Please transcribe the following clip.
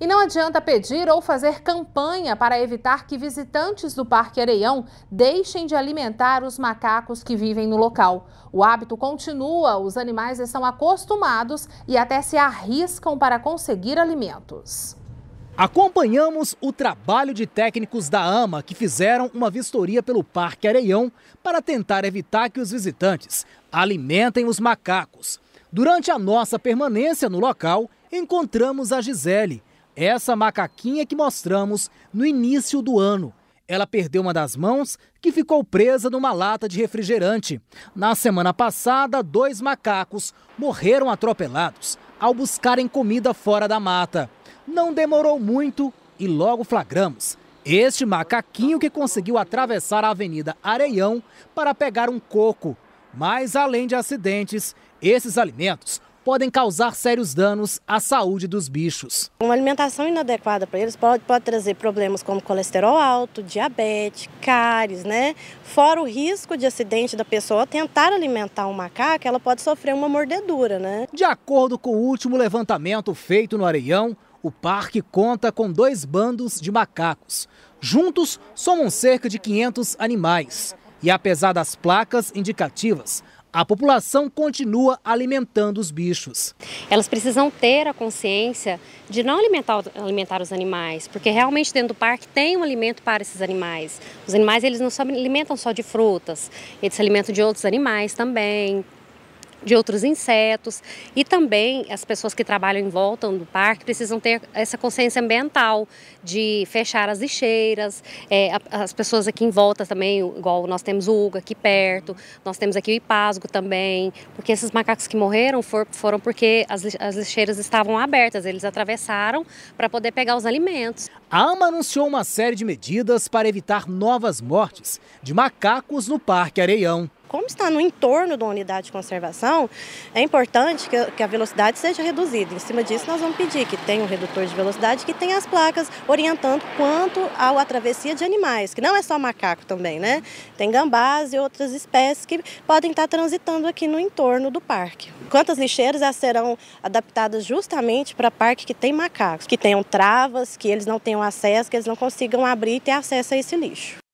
E não adianta pedir ou fazer campanha para evitar que visitantes do Parque Areião deixem de alimentar os macacos que vivem no local. O hábito continua, os animais estão acostumados e até se arriscam para conseguir alimentos. Acompanhamos o trabalho de técnicos da AMA que fizeram uma vistoria pelo Parque Areião para tentar evitar que os visitantes alimentem os macacos. Durante a nossa permanência no local, encontramos a Gisele, essa macaquinha que mostramos no início do ano. Ela perdeu uma das mãos que ficou presa numa lata de refrigerante. Na semana passada, dois macacos morreram atropelados ao buscarem comida fora da mata. Não demorou muito e logo flagramos. Este macaquinho que conseguiu atravessar a Avenida Areião para pegar um coco. Mas além de acidentes, esses alimentos podem causar sérios danos à saúde dos bichos. Uma alimentação inadequada para eles pode, pode trazer problemas como colesterol alto, diabetes, cáries, né? Fora o risco de acidente da pessoa tentar alimentar um macaco, ela pode sofrer uma mordedura, né? De acordo com o último levantamento feito no Areião, o parque conta com dois bandos de macacos. Juntos, somam cerca de 500 animais. E apesar das placas indicativas, a população continua alimentando os bichos. Elas precisam ter a consciência de não alimentar, alimentar os animais, porque realmente dentro do parque tem um alimento para esses animais. Os animais eles não se alimentam só de frutas, eles se alimentam de outros animais também, de outros insetos e também as pessoas que trabalham em volta do parque precisam ter essa consciência ambiental de fechar as lixeiras, é, as pessoas aqui em volta também, igual nós temos o Uga aqui perto, nós temos aqui o Ipasgo também, porque esses macacos que morreram for, foram porque as, as lixeiras estavam abertas, eles atravessaram para poder pegar os alimentos. A AMA anunciou uma série de medidas para evitar novas mortes de macacos no Parque Areião como está no entorno da unidade de conservação, é importante que a velocidade seja reduzida. Em cima disso, nós vamos pedir que tenha um redutor de velocidade, que tenha as placas orientando quanto à travessia de animais, que não é só macaco também, né? Tem gambás e outras espécies que podem estar transitando aqui no entorno do parque. Quantas lixeiras elas serão adaptadas justamente para parque que tem macacos, que tenham travas, que eles não tenham acesso, que eles não consigam abrir e ter acesso a esse lixo.